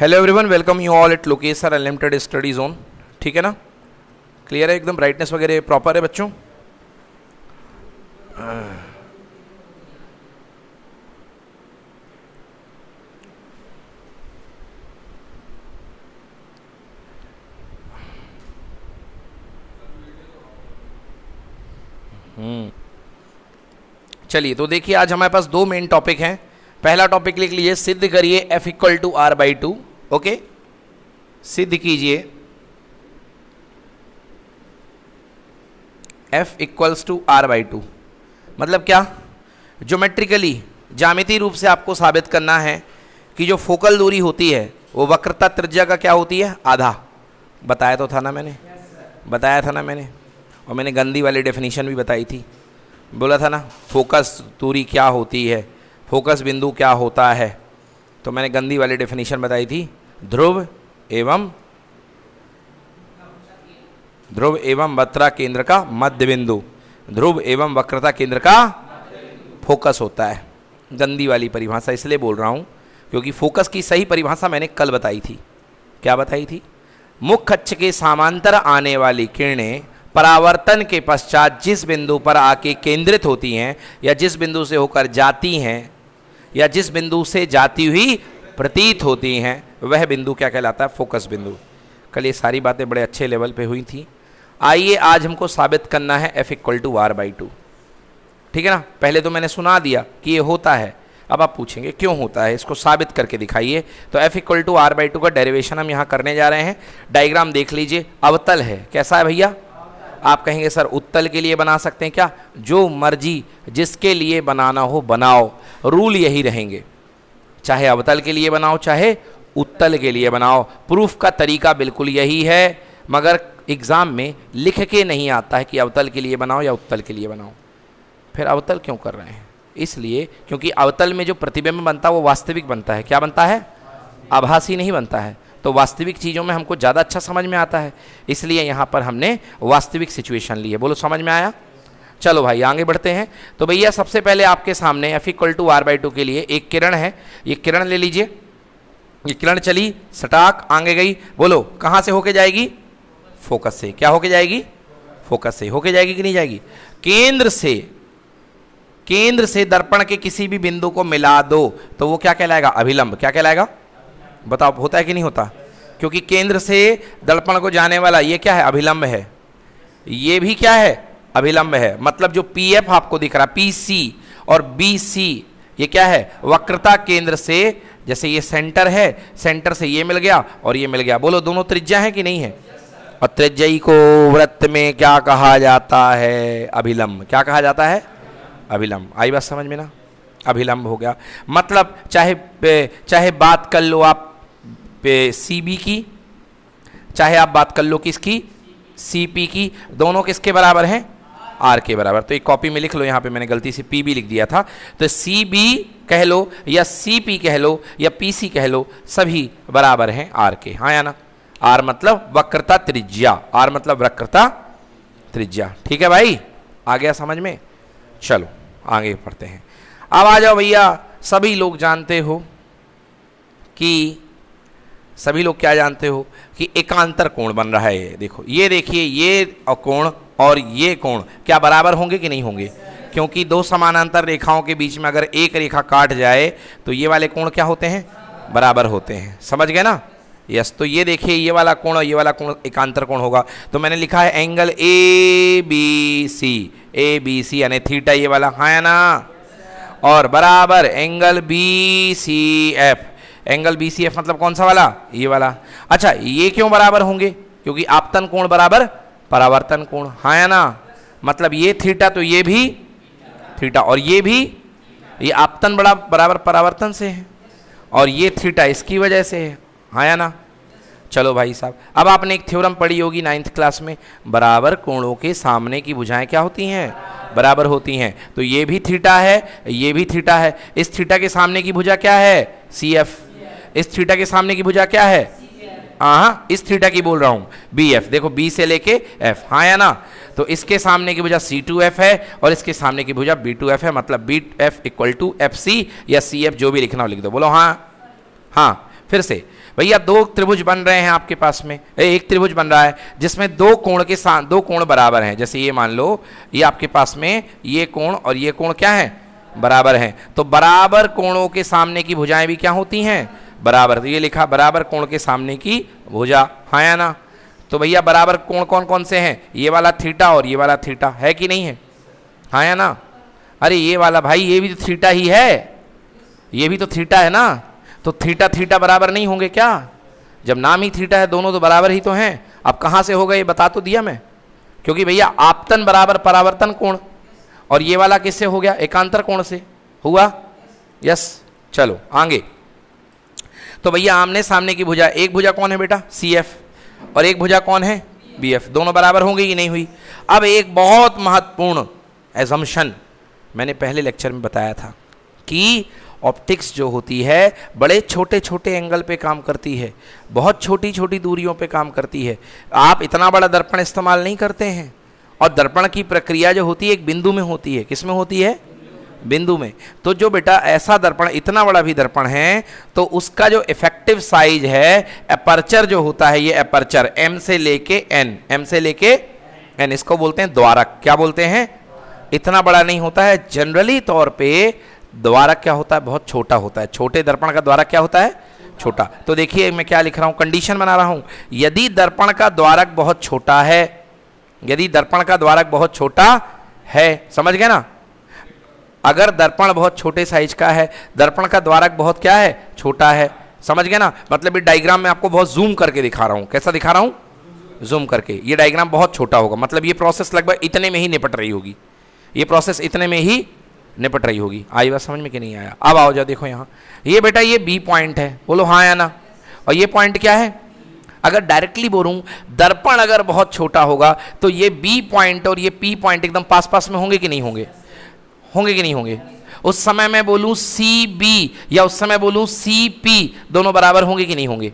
Hello everyone welcome you all it Lokesh sir unlimited study zone ठीक है ना clear है एकदम ब्राइटनेस वगैरह प्रॉपर है बच्चों हम्म। चलिए तो देखिए आज हमारे पास दो मेन टॉपिक हैं पहला टॉपिक लिख लीजिए सिद्ध करिए F equal to R by two okay सिद्ध कीजिए F equals to R by two मतलब क्या ज्योमेट्रिकली जामिति रूप से आपको साबित करना है कि जो फोकल दूरी होती है वो वक्रता त्रिज्या का क्या होती है आधा बताया तो था ना मैंने yes, बताया था ना मैंने और मैंने गंदी वाली डेफिनेशन भी बताई थी बोला था ना फोकस दूरी क्या होती है फोकस बिंदु क्या होता है तो मैंने गंदी वाली डेफिनेशन बताई थी ध्रुव एवं ध्रुव एवं वक्रा केंद्र का मध्य बिंदु ध्रुव एवं वक्रता केंद्र का फोकस होता है गंदी वाली परिभाषा इसलिए बोल रहा हूँ क्योंकि फोकस की सही परिभाषा मैंने कल बताई थी क्या बताई थी मुख्य अक्ष के सामांतर आने वाली किरणें परावर्तन के पश्चात जिस बिंदु पर आके केंद्रित होती हैं या जिस बिंदु से होकर जाती हैं या जिस बिंदु से जाती हुई प्रतीत होती हैं वह बिंदु क्या कहलाता है फोकस बिंदु कल ये सारी बातें बड़े अच्छे लेवल पे हुई थी आइए आज हमको साबित करना है F equal to R by two ठीक है ना पहले तो मैंने सुना दिया कि ये होता है अब आप पूछेंगे क्यों होता है इसको साबित करके दिखाइए तो F equal to R by two का डेरिवेशन हम यहाँ करने जा रहे हैं डायग्राम देख लीजिए अवतल है कैसा है भैया आप कहेंगे सर उत्तल के लिए बना सकते हैं क्या जो मर्जी जिसके लिए बनाना हो बनाओ रूल यही रहेंगे चाहे अवतल के लिए बनाओ चाहे उत्तल के लिए बनाओ प्रूफ का तरीका बिल्कुल यही है मगर एग्ज़ाम में लिख के नहीं आता है कि अवतल के लिए बनाओ या उत्तल के लिए बनाओ फिर अवतल क्यों कर रहे हैं इसलिए क्योंकि अवतल में जो प्रतिबिंब बनता है वो वास्तविक बनता है क्या बनता है आभासी नहीं बनता है तो वास्तविक चीज़ों में हमको ज़्यादा अच्छा समझ में आता है इसलिए यहाँ पर हमने वास्तविक सिचुएशन ली है बोलो समझ में आया चलो भाई आगे बढ़ते हैं तो भैया सबसे पहले आपके सामने F equal to R by two के लिए एक किरण है ये किरण ले लीजिए ये किरण चली सटाक आगे गई बोलो कहाँ से होके जाएगी फोकस से क्या होके जाएगी फोकस से होके जाएगी कि नहीं जाएगी केंद्र से केंद्र से दर्पण के किसी भी बिंदु को मिला दो तो वो क्या कहलाएगा अभिलंब क्या कहलाएगा बताओ होता है कि नहीं होता क्योंकि केंद्र से दर्पण को जाने वाला ये क्या है अभिलंब है ये भी क्या है अभिलंब है मतलब जो पी एफ आपको दिख रहा है पी सी और बी सी ये क्या है वक्रता केंद्र से जैसे ये सेंटर है सेंटर से ये मिल गया और ये मिल गया बोलो दोनों त्रिज्या है कि नहीं है और त्रिज्यी को व्रत में क्या कहा जाता है अभिलंब क्या कहा जाता है अभिलंब आई बात समझ में ना अभिलंब हो गया मतलब चाहे चाहे बात कर लो आप सी बी की चाहे आप बात कर लो किसकी सी पी की दोनों किसके बराबर हैं आर के बराबर तो एक कॉपी में लिख लो यहाँ पे मैंने गलती से पी बी लिख दिया था तो सी बी कह लो या सी पी कह लो या पी सी कह लो सभी बराबर हैं आर के हाँ या ना आर मतलब वक्रता त्रिज्या आर मतलब वक्रता त्रिज्या ठीक है भाई आ गया समझ में चलो आगे पढ़ते हैं अब आ जाओ भैया सभी लोग जानते हो कि सभी लोग क्या जानते हो कि एकांतर कोण बन रहा है ये देखो ये देखिए ये कोण और ये कोण क्या बराबर होंगे कि नहीं होंगे क्योंकि दो समानांतर रेखाओं के बीच में अगर एक रेखा काट जाए तो ये वाले कोण क्या होते हैं बराबर होते हैं समझ गए ना यस तो ये देखिए ये वाला कोण और ये वाला कोण एकांतर कोण होगा तो मैंने लिखा है angle A B C A B C यानी थीटा ये वाला हाँ है ना और बराबर angle B C F angle B C F मतलब कौन सा वाला ये वाला अच्छा ये क्यों बराबर होंगे क्योंकि आपतन कोण बराबर परावर्तन कोण हाँ या ना मतलब ये थीटा तो ये भी थीटा और ये भी ये आपतन बड़ा बराबर परावर्तन से है और ये थीटा इसकी वजह से है हाँ या ना चलो भाई साहब अब आपने एक थ्योरम पढ़ी होगी नाइन्थ क्लास में बराबर कोणों के सामने की भुजाएं क्या होती हैं बराबर होती हैं तो ये भी थीटा है ये भी थीटा है इस थीटा के सामने की भुजा क्या है सी एफ इस थीटा के सामने की भुजा क्या है हाँ इस थीटा की बोल रहा हूँ बी एफ देखो बी से लेके एफ हाँ या ना तो इसके सामने की भुजा सी टू एफ है और इसके सामने की भुजा बी टू एफ है मतलब B F equal to F C या सी एफ जो भी लिखना हो लिख दो बोलो हाँ हाँ फिर से भैया दो त्रिभुज बन रहे हैं आपके पास में एक त्रिभुज बन रहा है जिसमें दो कोण के साथ दो कोण बराबर हैं जैसे ये मान लो ये आपके पास में ये कोण और ये कोण क्या है बराबर हैं तो बराबर कोणों के सामने की भुजाएं भी क्या होती हैं बराबर तो ये लिखा बराबर कोण के सामने की भुजा हाँ या ना तो भैया बराबर कोण कौन कौन से हैं ये वाला थीटा और ये वाला थीटा है कि नहीं है हाँ या ना अरे ये वाला भाई ये भी तो थीटा ही है ये भी तो थीटा है ना तो थीटा थीटा बराबर नहीं होंगे क्या जब नाम ही थीटा है दोनों तो बराबर ही तो हैं अब कहाँ से होगा ये बता तो दिया मैं क्योंकि भैया आपतन बराबर परावर्तन कोण और ये वाला किससे हो गया एकांतर कोण से हुआ यस चलो आगे तो भैया आमने सामने की भुजा एक भुजा कौन है बेटा सी एफ और एक भुजा कौन है बी एफ दोनों बराबर होंगे कि नहीं हुई अब एक बहुत महत्वपूर्ण एजम्पन मैंने पहले लेक्चर में बताया था कि ऑप्टिक्स जो होती है बड़े छोटे छोटे एंगल पे काम करती है बहुत छोटी छोटी दूरियों पे काम करती है आप इतना बड़ा दर्पण इस्तेमाल नहीं करते हैं और दर्पण की प्रक्रिया जो होती है एक बिंदु में होती है किस में होती है बिंदु में तो जो बेटा ऐसा दर्पण इतना बड़ा भी दर्पण है तो उसका जो इफेक्टिव साइज है अपर्चर जो होता है ये अपर्चर एम से लेके एन एम से लेके एन इसको बोलते हैं द्वारक क्या बोलते हैं इतना बड़ा नहीं होता है जनरली तौर पे द्वारक क्या होता है बहुत छोटा होता है छोटे दर्पण का द्वारक क्या होता है छोटा तो देखिए मैं क्या लिख रहा हूँ कंडीशन बना रहा हूँ यदि दर्पण का द्वारक बहुत छोटा है यदि दर्पण का द्वारक बहुत छोटा है समझ गए ना अगर दर्पण बहुत छोटे साइज का है दर्पण का द्वारक बहुत क्या है छोटा है समझ गए ना मतलब ये डायग्राम में आपको बहुत जूम करके दिखा रहा हूँ कैसा दिखा रहा हूँ जूम करके ये डायग्राम बहुत छोटा होगा मतलब ये प्रोसेस लगभग इतने में ही निपट रही होगी ये प्रोसेस इतने में ही निपट रही होगी आई बात समझ में कि नहीं आया अब आओ जाओ देखो यहाँ ये बेटा ये बी पॉइंट है बोलो हाँ या ना और ये पॉइंट क्या है अगर डायरेक्टली बोलूँ दर्पण अगर बहुत छोटा होगा तो ये बी पॉइंट और ये पी पॉइंट एकदम पास पास में होंगे कि नहीं होंगे होंगे कि नहीं होंगे उस समय मैं बोलूं सी बी या उस समय बोलूं सी पी दोनों बराबर होंगे कि नहीं होंगे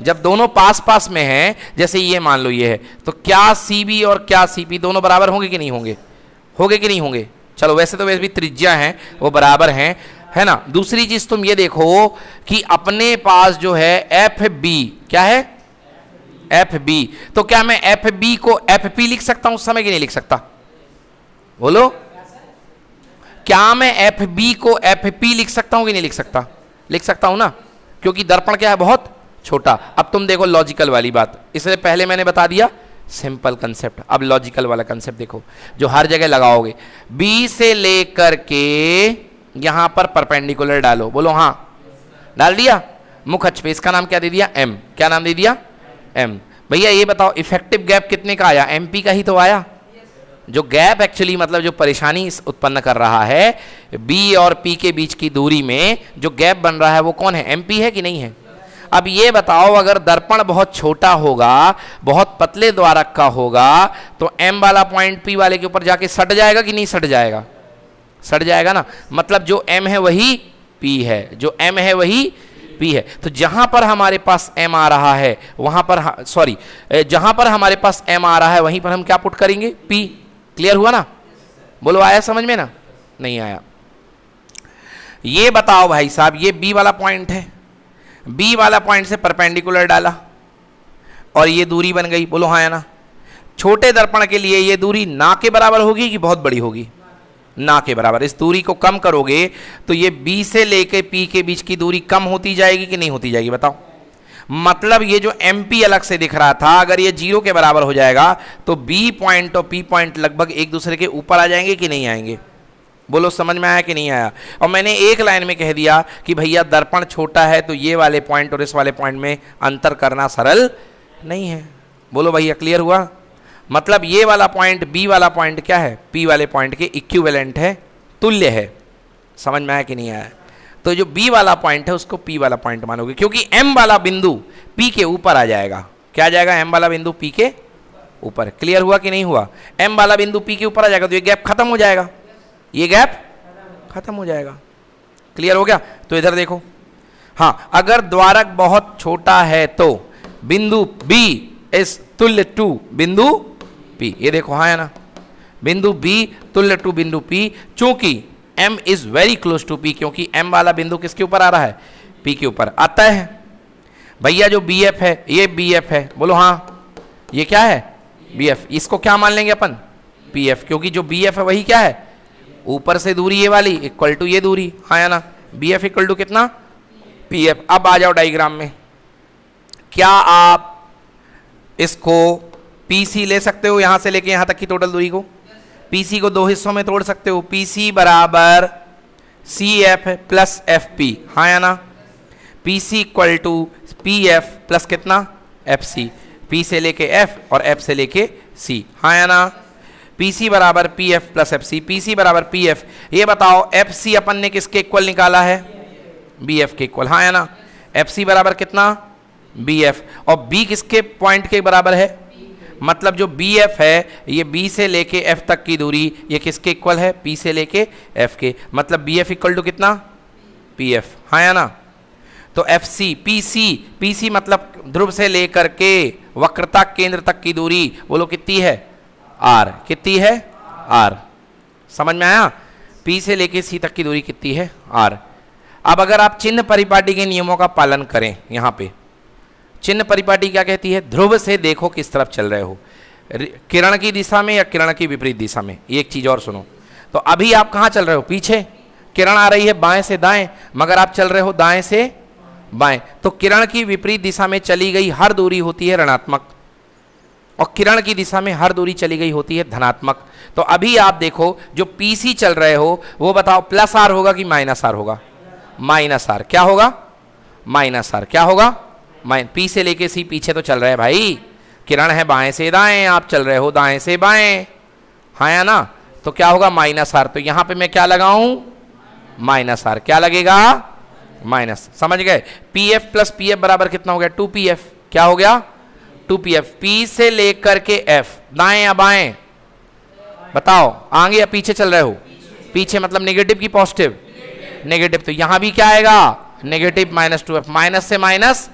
जब दोनों पास पास में हैं जैसे ये मान लो ये है तो क्या सी बी और क्या सी पी दोनों बराबर होंगे कि नहीं होंगे होंगे कि नहीं होंगे चलो वैसे तो वैसे भी त्रिज्या हैं वो बराबर हैं है ना दूसरी चीज़ तुम ये देखो कि अपने पास जो है एफ बी क्या है एफ बी तो क्या मैं एफ बी को एफ पी लिख सकता हूं उस समय कि नहीं लिख सकता बोलो क्या मैं एफ बी को एफ पी लिख सकता हूँ कि नहीं लिख सकता लिख सकता हूँ ना क्योंकि दर्पण क्या है बहुत छोटा अब तुम देखो लॉजिकल वाली बात इसलिए पहले मैंने बता दिया सिंपल कंसेप्ट अब लॉजिकल वाला कंसेप्ट देखो जो हर जगह लगाओगे बी से लेकर के यहां पर परपेंडिकुलर डालो बोलो हाँ डाल दिया मुखच पे इसका नाम क्या दे दिया एम क्या नाम दे दिया एम भैया ये बताओ इफेक्टिव गैप कितने का आया एम का ही तो आया जो गैप एक्चुअली मतलब जो परेशानी उत्पन्न कर रहा है बी और पी के बीच की दूरी में जो गैप बन रहा है वो कौन है एम है कि नहीं है अब ये बताओ अगर दर्पण बहुत छोटा होगा बहुत पतले द्वारक का होगा तो एम वाला पॉइंट पी वाले के ऊपर जाके सट जाएगा कि नहीं सट जाएगा सट जाएगा ना मतलब जो एम है वही पी है जो एम है वही पी है तो जहां पर हमारे पास एम आ रहा है वहां पर सॉरी जहां पर हमारे पास एम आ रहा है वहीं पर हम क्या पुट करेंगे पी क्लियर हुआ ना बोलो आया समझ में ना नहीं आया ये बताओ भाई साहब ये बी वाला पॉइंट है बी वाला पॉइंट से परपेंडिकुलर डाला और ये दूरी बन गई बोलो हाँ ना छोटे दर्पण के लिए ये दूरी ना के बराबर होगी कि बहुत बड़ी होगी ना के बराबर इस दूरी को कम करोगे तो ये बी से लेके पी के बीच की दूरी कम होती जाएगी कि नहीं होती जाएगी बताओ मतलब ये जो एम अलग से दिख रहा था अगर ये जीरो के बराबर हो जाएगा तो बी पॉइंट और पी पॉइंट लगभग एक दूसरे के ऊपर आ जाएंगे कि नहीं आएंगे बोलो समझ में आया कि नहीं आया और मैंने एक लाइन में कह दिया कि भैया दर्पण छोटा है तो ये वाले पॉइंट और इस वाले पॉइंट में अंतर करना सरल नहीं है बोलो भैया क्लियर हुआ मतलब ये वाला पॉइंट बी वाला पॉइंट क्या है पी वाले पॉइंट के इक्विवेलेंट है तुल्य है समझ में आया कि नहीं आया तो जो बी वाला पॉइंट है उसको पी वाला पॉइंट मानोगे क्योंकि एम वाला बिंदु पी के ऊपर आ जाएगा क्या आ जाएगा एम वाला बिंदु पी के ऊपर क्लियर हुआ कि नहीं हुआ एम वाला बिंदु पी के ऊपर आ जाएगा तो ये गैप खत्म हो जाएगा ये गैप खत्म हो जाएगा क्लियर हो गया तो इधर देखो हाँ अगर द्वारक बहुत छोटा है तो बिंदु बी इस तुल्य टू बिंदु पी ये देखो हाँ है ना बिंदु बी तुल्य टू बिंदु पी चूंकि m is very close to p क्योंकि m वाला बिंदु किसके ऊपर आ रहा है p के ऊपर आता है भैया जो बी एफ है ये बी एफ है बोलो हाँ ये क्या है बी एफ इसको क्या मान लेंगे अपन पी एफ क्योंकि जो बी एफ है वही क्या है ऊपर से दूरी ये वाली इक्वल टू ये दूरी हाँ या ना बी एफ इक्वल टू कितना पी एफ अब आ जाओ डाइग्राम में क्या आप इसको पी सी ले सकते हो यहाँ से लेके यहाँ तक की टोटल दूरी को पीसी को दो हिस्सों में तोड़ सकते हो पीसी बराबर C F plus F P हाँ या ना P C equal to P F plus कितना एफ सी पी से लेके एफ और एफ से लेके सी हाँ या ना पी सी बराबर P F plus F C P C बराबर पी एफ ये बताओ एफ सी अपन ने किसके इक्वल निकाला है बी एफ के इक्वल हाँ या ना एफ सी बराबर कितना बी एफ और बी किसके पॉइंट के बराबर है मतलब जो बी एफ है ये बी से लेके एफ तक की दूरी ये किसके इक्वल है पी से लेके एफ के मतलब बी एफ इक्वल टू कितना पी एफ हाँ या ना तो F C P C P C मतलब ध्रुव से लेकर के वक्रता केंद्र तक की दूरी बोलो कितनी है आर कितनी है आर समझ में आया पी से लेके सी तक की दूरी कितनी है आर अब अगर आप चिन्ह परिपाटी के नियमों का पालन करें यहाँ पे चिन्ह परिपाटी क्या कहती है ध्रुव से देखो किस तरफ चल रहे हो किरण की दिशा में या किरण की विपरीत दिशा में एक चीज़ और सुनो तो अभी आप कहाँ चल रहे हो पीछे किरण आ रही है बाएं से दाएं मगर आप चल रहे हो दाएं से बाएं तो किरण की विपरीत दिशा में चली गई हर दूरी होती है ऋणात्मक और किरण की दिशा में हर दूरी चली गई होती है धनात्मक तो अभी आप देखो जो पीसी चल रहे हो वो बताओ प्लस आर होगा कि माइनस आर होगा माइनस आर क्या होगा माइनस आर क्या होगा मैं पी से लेके सी पीछे तो चल रहे हैं भाई किरण है बाएं से दाएं आप चल रहे हो दाएं से बाएं हाँ या ना तो क्या होगा माइनस आर तो यहां पे मैं क्या लगाऊं माइनस आर क्या लगेगा माइनस समझ गए P F plus P F बराबर कितना हो गया टू पी एफ क्या हो गया टू पी एफ पी से लेकर के एफ दाएं या बाएं बताओ आगे या पीछे चल रहे हो पीछे मतलब नेगेटिव की पॉजिटिव नेगेटिव तो यहां भी क्या आएगा negative minus two F minus से माइनस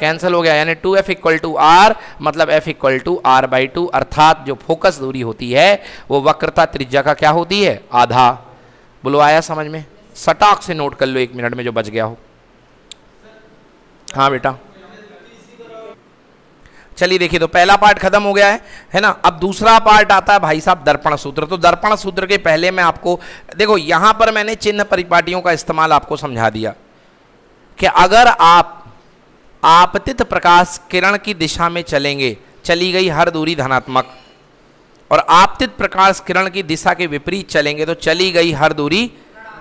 कैंसिल हो गया यानी two F equal to R मतलब F equal to R by two अर्थात जो फोकस दूरी होती है वो वक्रता त्रिज्या का क्या होती है आधा बोलो आया समझ में सटाक से नोट कर लो एक मिनट में जो बच गया हो हाँ बेटा चलिए देखिए तो पहला पार्ट खत्म हो गया है है ना अब दूसरा पार्ट आता है भाई साहब दर्पण सूत्र तो दर्पण सूत्र के पहले मैं आपको देखो यहां पर मैंने चिन्ह परिपाटियों का इस्तेमाल आपको समझा दिया कि अगर आप आपतित प्रकाश किरण की दिशा में चलेंगे चली गई हर दूरी धनात्मक और आपतित प्रकाश किरण की दिशा के विपरीत चलेंगे तो चली गई हर दूरी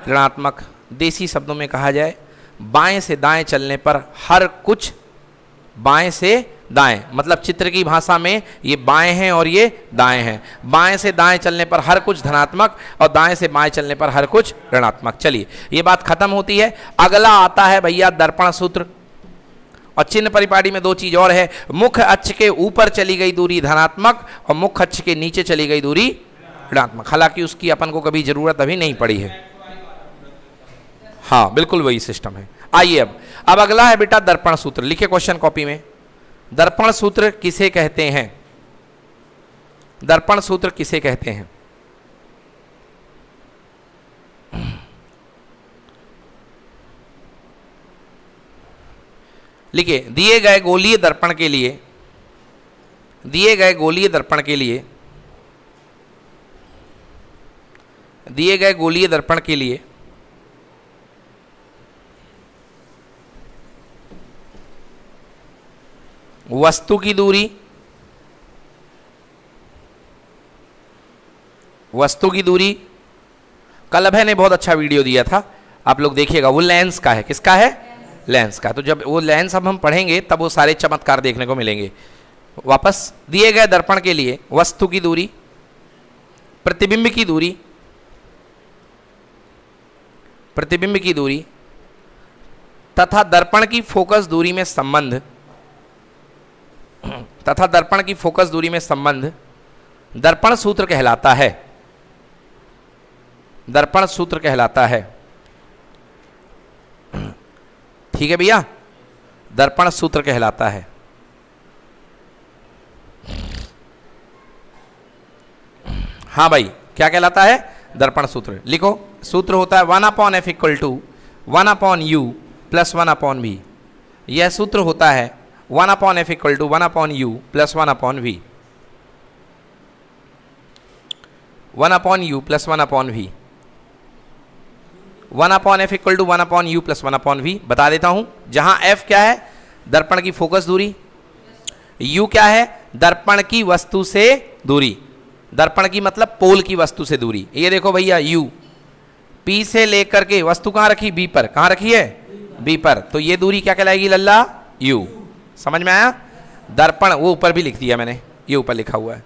ऋणात्मक देसी शब्दों में कहा जाए बाएं से दाएं चलने पर हर कुछ बाएं से दाएं मतलब चित्र की भाषा में ये बाएं हैं और ये दाएं हैं बाएं से दाएं चलने पर हर कुछ धनात्मक और दाएं से बाएं चलने पर हर कुछ ऋणात्मक चलिए ये बात खत्म होती है अगला आता है भैया दर्पण सूत्र और चिन्ह परिपाटी में दो चीज और है मुख अक्ष के ऊपर चली गई दूरी धनात्मक और मुख अक्ष के नीचे चली गई दूरी ऋणात्मक हालांकि उसकी अपन को कभी जरूरत अभी नहीं पड़ी है हाँ बिल्कुल वही सिस्टम है आइए अब अब अगला है बेटा दर्पण सूत्र लिखे क्वेश्चन कॉपी में दर्पण सूत्र किसे कहते हैं दर्पण सूत्र किसे कहते हैं लिखिए दिए गए गोलीय दर्पण के लिए दिए गए गोलीय दर्पण के लिए दिए गए गोलीय दर्पण के लिए वस्तु की दूरी वस्तु की दूरी कलभ ने बहुत अच्छा वीडियो दिया था आप लोग देखिएगा वो लेंस का है किसका है लेंस का तो जब वो लेंस अब हम पढ़ेंगे तब वो सारे चमत्कार देखने को मिलेंगे वापस दिए गए दर्पण के लिए वस्तु की दूरी प्रतिबिंब की दूरी प्रतिबिंब की दूरी तथा दर्पण की फोकस दूरी में संबंध तथा दर्पण की फोकस दूरी में संबंध दर्पण सूत्र कहलाता है दर्पण सूत्र कहलाता है ठीक है भैया दर्पण सूत्र कहलाता है हाँ भाई क्या कहलाता है दर्पण सूत्र लिखो सूत्र होता है one upon f equal to one upon u plus one upon v यह सूत्र होता है one upon f equal to one upon u plus one upon v one upon u plus one upon v one upon f equal to one upon u plus one upon v बता देता हूं जहां F क्या है दर्पण की focus दूरी you क्या है दर्पण की वस्तु से दूरी दर्पण की मतलब पोल की वस्तु से दूरी ये देखो भैया यू पी से लेकर के वस्तु कहां रखी बी पर कहां रखी है बी पर तो ये दूरी क्या कहलाएगी लल्ला यू समझ में आया दर्पण वो ऊपर भी लिख दिया मैंने ये ऊपर लिखा हुआ है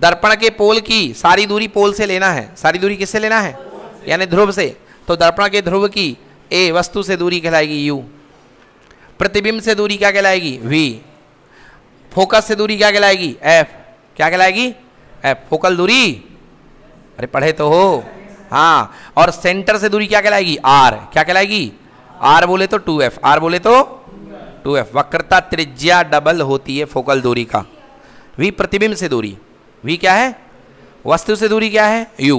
दर्पण के पोल की सारी दूरी पोल से लेना है सारी दूरी किससे लेना है यानी ध्रुव से तो दर्पण के ध्रुव की ए वस्तु से दूरी कहलाएगी यू प्रतिबिंब से दूरी क्या कहलाएगी वी फोकस से दूरी क्या कहलाएगी एफ क्या कहलाएगी एफ फोकल दूरी अरे पढ़े तो हो हाँ और सेंटर से दूरी क्या कहलाएगी आर क्या कहलाएगी आर बोले तो टू एफ आर बोले तो टू एफ वक्रता त्रिज्या डबल होती है फोकल दूरी का वी प्रतिबिंब से दूरी वी क्या है वस्तु से दूरी क्या है यू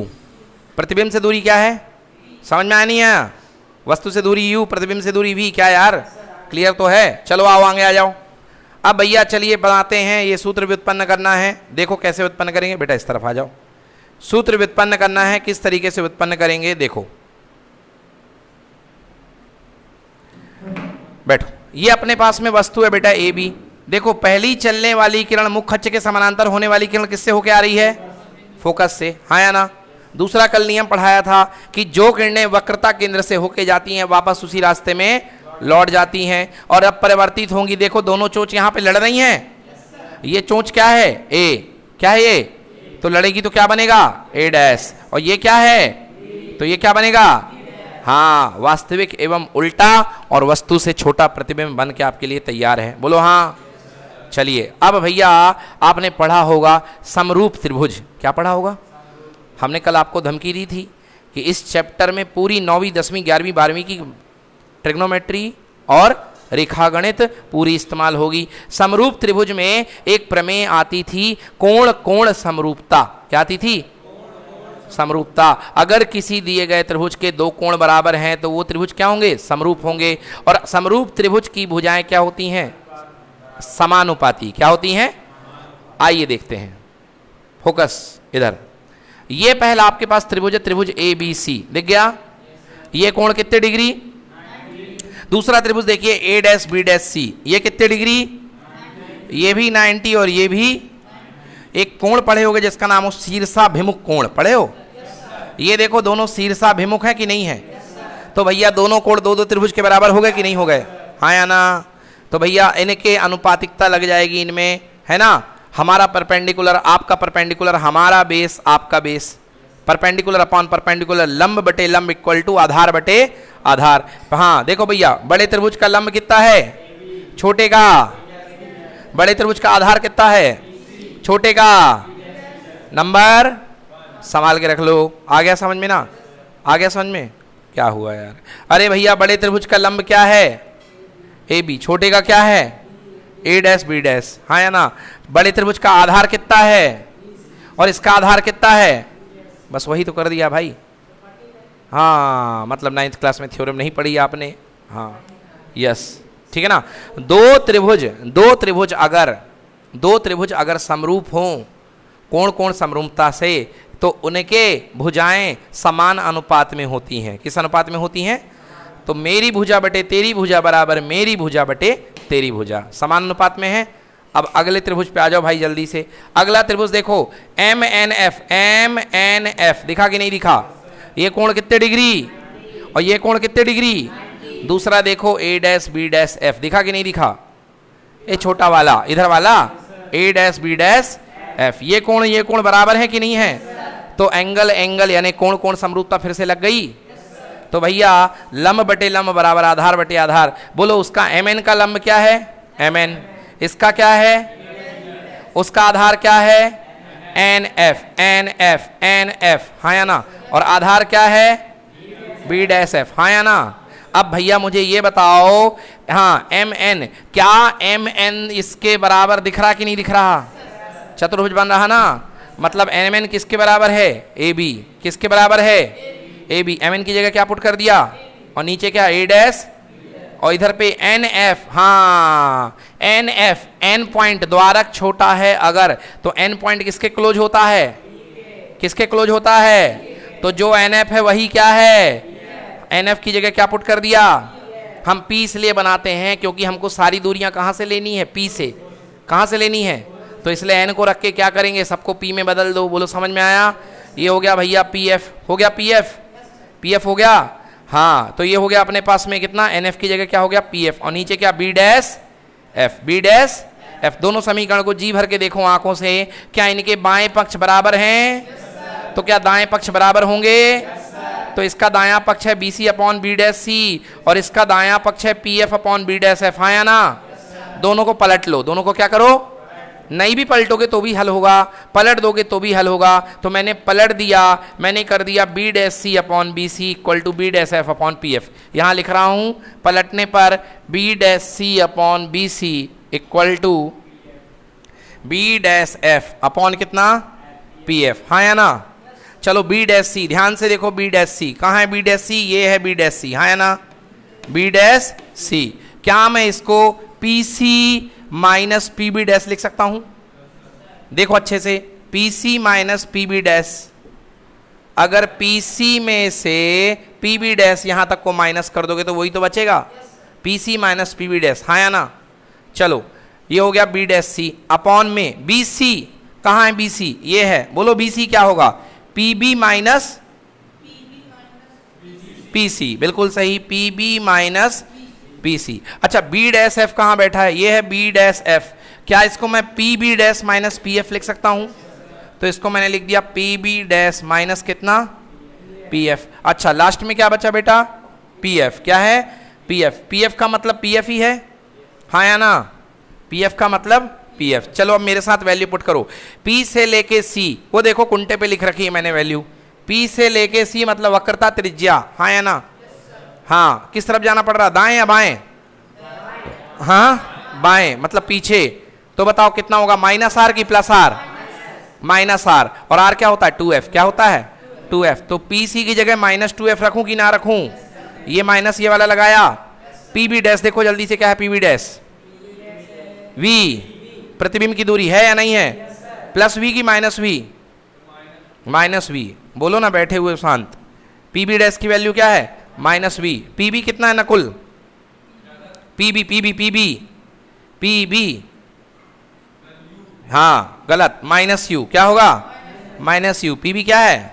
प्रतिबिंब से दूरी क्या है समझ में आया नहीं आया वस्तु से दूरी यू प्रतिबिंब से दूरी भी क्या यार क्लियर तो है चलो आओ आगे आ जाओ अब भैया चलिए बनाते हैं ये सूत्र व्युत्पन्न करना है देखो कैसे उत्पन्न करेंगे बेटा इस तरफ आ जाओ सूत्र व्युत्पन्न करना है किस तरीके से उत्पन्न करेंगे देखो बैठो ये अपने पास में वस्तु है बेटा ए बी देखो पहली चलने वाली किरण मुख्य के समानांतर होने वाली किरण किससे होके आ रही है फोकस से हाँ या ना दूसरा कल नियम पढ़ाया था कि जो किरणें वक्रता केंद्र से होके जाती हैं वापस उसी रास्ते में लौट जाती हैं और अब परिवर्तित होंगी देखो दोनों चोच यहाँ पे लड़ रही हैं ये चोच क्या है ए क्या है ये तो लड़ेगी तो क्या बनेगा ए डैश और ये क्या है तो ये क्या बनेगा हाँ वास्तविक एवं उल्टा और वस्तु से छोटा प्रतिबिंब बन के आपके लिए तैयार है बोलो हाँ चलिए अब भैया आपने पढ़ा होगा समरूप त्रिभुज क्या पढ़ा होगा हमने कल आपको धमकी दी थी कि इस चैप्टर में पूरी नौवीं दसवीं ग्यारहवीं बारहवीं की ट्रिग्नोमेट्री और रेखा गणित पूरी इस्तेमाल होगी समरूप त्रिभुज में एक प्रमेय आती थी कोण कोण समरूपता क्या आती थी समरूपता अगर किसी दिए गए त्रिभुज के दो कोण बराबर हैं तो वो त्रिभुज क्या होंगे समरूप होंगे और समरूप त्रिभुज की भुजाएं क्या होती हैं समानुपाती क्या होती हैं आइए देखते हैं फोकस इधर ये पहला आपके पास त्रिभुज है त्रिभुज ए बी सी दिख गया ये कोण कितने डिग्री दूसरा त्रिभुज देखिए A dash B dash C ये कितने डिग्री ये भी 90 और ये भी एक कोण पढ़े होगे जिसका नाम हो भिमुख कोण पढ़े हो ये देखो दोनों भिमुख है कि नहीं है तो भैया दोनों कोण दो दो त्रिभुज के बराबर हो गए कि नहीं हो गए हाँ या ना तो भैया इनके अनुपातिकता लग जाएगी इनमें है ना हमारा परपेंडिकुलर आपका परपेंडिकुलर हमारा बेस आपका बेस परपेंडिकुलर अपॉन परपेंडिकुलर लंब बटे लंब इक्वल टू आधार बटे आधार हाँ देखो भैया बड़े त्रिभुज का लंब कितना है छोटे का बड़े त्रिभुज का आधार कितना है छोटे का नंबर संभाल के रख लो आ गया समझ में ना आ गया समझ में क्या हुआ यार अरे भैया बड़े त्रिभुज का लंब क्या है ए बी छोटे का क्या है ए डैश बी डैश हाँ या ना बड़े त्रिभुज का आधार कितना है और इसका आधार कितना है बस वही तो कर दिया भाई हाँ मतलब नाइन्थ क्लास में थ्योरम नहीं पढ़ी आपने हाँ यस ठीक है ना दो त्रिभुज दो त्रिभुज अगर दो त्रिभुज अगर समरूप हों कोण कोण समरूपता से तो उनके भुजाएं समान अनुपात में होती हैं किस अनुपात में होती हैं तो मेरी भुजा बटे तेरी भुजा बराबर मेरी भुजा बटे तेरी भुजा समान अनुपात में है अब अगले त्रिभुज पे आ जाओ भाई जल्दी से अगला त्रिभुज देखो M N F M N F दिखा कि नहीं दिखा ये कोण कितने डिग्री और ये कोण कितने डिग्री दूसरा देखो A dash B dash F दिखा कि नहीं दिखा ये छोटा वाला इधर वाला A dash B dash F ये कोण ये कोण बराबर है कि नहीं है तो एंगल एंगल यानी कोण कोण समरूपता फिर से लग गई तो भैया लम्ब बटे लम्ब बराबर आधार बटे आधार बोलो उसका एम एन का लम्ब क्या है एम एन इसका क्या है उसका आधार क्या है N F N F N F हाँ या ना और आधार क्या है बी डैश एफ हाँ या ना अब भैया मुझे ये बताओ हाँ एम एन क्या एम एन इसके बराबर दिख रहा कि नहीं दिख रहा चतुर्भुज बन रहा ना मतलब एम एन किसके बराबर है ए बी किसके बराबर है ए बी एम एन की जगह क्या पुट कर दिया और नीचे क्या ए डैश और इधर पे एन एफ हाँ एन एफ एन पॉइंट द्वारक छोटा है अगर तो एन पॉइंट किसके क्लोज होता है किसके क्लोज होता है तो जो एन एफ है वही क्या है एन एफ की जगह क्या पुट कर दिया हम पी इसलिए बनाते हैं क्योंकि हमको सारी दूरियां कहाँ से लेनी है पी से कहाँ से लेनी है तो इसलिए एन को रख के क्या करेंगे सबको पी में बदल दो बोलो समझ में आया ये हो गया भैया पी एफ हो गया पी एफ पीएफ हो गया हाँ तो ये हो गया अपने पास में कितना एनएफ की जगह क्या हो गया पीएफ और नीचे क्या B dash F B dash F दोनों समीकरण को जी भर के देखो आंखों से क्या इनके बाएं पक्ष बराबर हैं तो क्या दाएं पक्ष बराबर होंगे तो इसका दाया पक्ष है B upon B dash C और इसका दाया पक्ष है P F upon B dash F आया ना दोनों को पलट लो दोनों को क्या करो नहीं भी पलटोगे तो भी हल होगा पलट दोगे तो भी हल होगा तो मैंने पलट दिया मैंने कर दिया B dash C upon B C equal to B dash F upon P F यहाँ लिख रहा हूँ पलटने पर B dash C upon B C equal to B dash F upon कितना पी एफ हाँ या ना चलो बी डैस सी ध्यान से देखो बी डैस सी कहाँ है बी डैस सी ये है बी डैस सी हाँ या ना बी डैस सी क्या मैं इसको P C minus P B dash लिख सकता हूं देखो अच्छे से P C minus P B dash अगर पी सी में से पी बी डैश यहां तक को माइनस कर दोगे तो वही तो बचेगा P C minus P B dash हाँ या ना चलो ये हो गया बी डैश सी अपॉन में बी सी कहाँ है बी सी ये है बोलो बी सी क्या होगा P B minus P C बिल्कुल सही पी बी माइनस सी अच्छा बी डैस एफ कहाँ बैठा है ये है बी डैस एफ क्या इसको मैं P B dash minus P F लिख सकता हूँ तो इसको मैंने लिख दिया पी बी डैस माइनस कितना पी एफ अच्छा लास्ट में क्या बचा बेटा पी एफ क्या है पी एफ पी एफ का मतलब पी एफ ही है हाँ या ना पी एफ का मतलब पी एफ चलो अब मेरे साथ वैल्यू पुट करो पी से लेके सी वो देखो कुंटे पे लिख रखी है मैंने वैल्यू पी से लेके सी मतलब वक्रता त्रिज्या हाँ या ना हाँ किस तरफ जाना पड़ रहा दाएं या बाएं हाँ बाएं मतलब पीछे तो बताओ कितना होगा माइनस आर की प्लस आर माइनस आर और आर क्या होता है टू एफ क्या होता है टू एफ तो पी सी की जगह माइनस टू एफ रखू कि ना रखूं ये माइनस ये वाला लगाया पी बी डैश देखो जल्दी से क्या है पी बी डैश वी प्रतिबिंब की दूरी है या नहीं है प्लस वी की माइनस वी माइनस वी बोलो ना बैठे हुए शांत पी बी डैश की वैल्यू क्या है माइनस बी पी बी कितना है Nakul P B P B P B P B हाँ गलत माइनस यू क्या होगा माइनस यू पी बी क्या है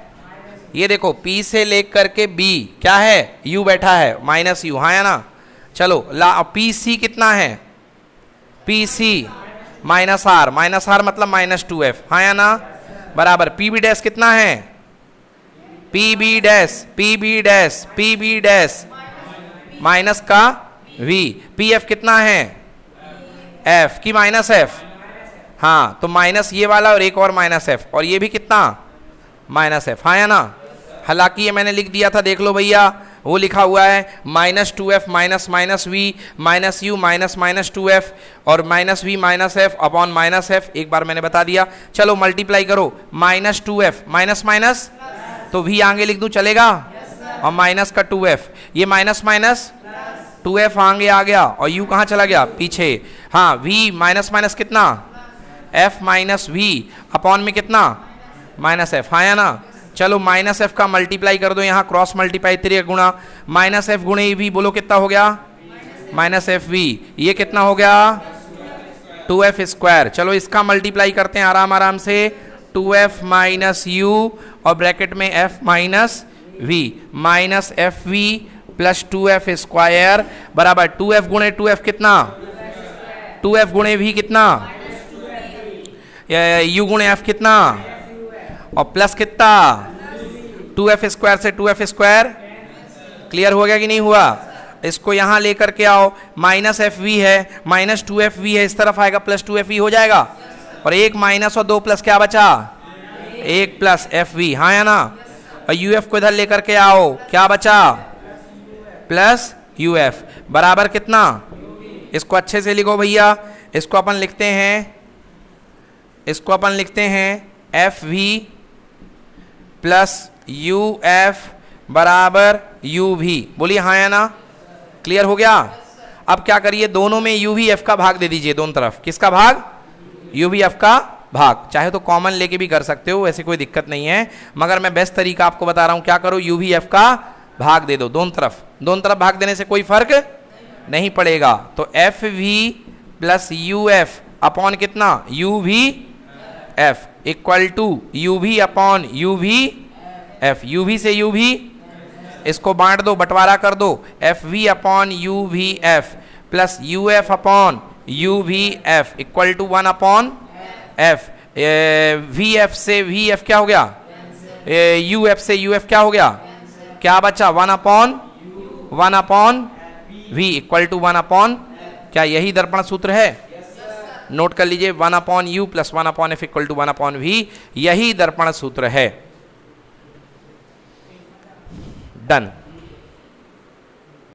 ये देखो पी से लेकर के बी क्या है यू बैठा है माइनस यू हाँ या ना चलो ला पी सी कितना है P C minus r minus r मतलब माइनस टू एफ हाँ या ना बराबर पी बी डैश कितना है P B dash P B dash P B dash minus का वी पी एफ कितना है एफ की माइनस एफ हाँ तो माइनस ये वाला और एक और माइनस एफ और ये भी कितना माइनस एफ हाँ या ना हालांकि ये मैंने लिख दिया था देख लो भैया वो लिखा हुआ है minus two F minus minus v minus u minus minus two f और minus v minus f upon minus f एक बार मैंने बता दिया चलो मल्टीप्लाई करो minus two F minus minus तो वी आगे लिख दू चलेगा yes, और माइनस का टू एफ ये माइनस माइनस टू एफ आगे आ गया और यू कहाँ चला गया पीछे हाँ वी माइनस माइनस कितना एफ माइनस वी अपॉन में कितना माइनस एफ हाँ ना चलो माइनस एफ का मल्टीप्लाई कर दो यहाँ क्रॉस मल्टीप्लाई त्रिय गुणा माइनस एफ गुणे वी e बोलो कितना हो गया माइनस एफ वी ये कितना हो गया टू एफ स्क्वायर चलो इसका मल्टीप्लाई करते हैं आराम आराम से टू एफ माइनस यू और ब्रैकेट में f minus v minus f v plus two f square बराबर टू एफ गुणे टू एफ कितना टू एफ गुणे वी कितना यू गुणे एफ कितना और प्लस कितना टू एफ स्क्वायर से टू एफ स्क्वायर क्लियर हो गया कि नहीं हुआ इसको यहाँ लेकर के आओ माइनस एफ वी है माइनस टू एफ वी है इस तरफ आएगा प्लस टू एफ वी हो जाएगा और एक माइनस और दो प्लस क्या बचा एक प्लस एफ वी हाँ या ना और यू एफ को इधर लेकर के आओ क्या बचा प्लस यू एफ बराबर कितना इसको अच्छे से लिखो भैया इसको अपन लिखते हैं इसको अपन लिखते हैं f v plus u f बराबर यू वी बोलिए हाँ या ना क्लियर हो गया अब क्या करिए दोनों में यू वी एफ का भाग दे दीजिए दोनों तरफ किसका भाग यू वी एफ का भाग चाहे तो कॉमन लेके भी कर सकते हो वैसे कोई दिक्कत नहीं है मगर मैं बेस्ट तरीका आपको बता रहा हूँ क्या करो यू वी एफ का भाग दे दो दोनों तरफ दोनों तरफ भाग देने से कोई फर्क नहीं पड़ेगा तो f v plus u f upon कितना यू भी एफ इक्वल टू यू भी अपॉन यू भी एफ यू भी से यू भी इसको बांट दो बंटवारा कर दो f v upon u v f plus u f upon u v f equal to one upon f v f से वी एफ क्या हो गया यू एफ से यू एफ क्या हो गया क्या बचा one upon one upon v equal to one upon क्या यही दर्पण सूत्र है नोट कर लीजिए one upon u plus one upon f equal to one upon v यही दर्पण सूत्र है डन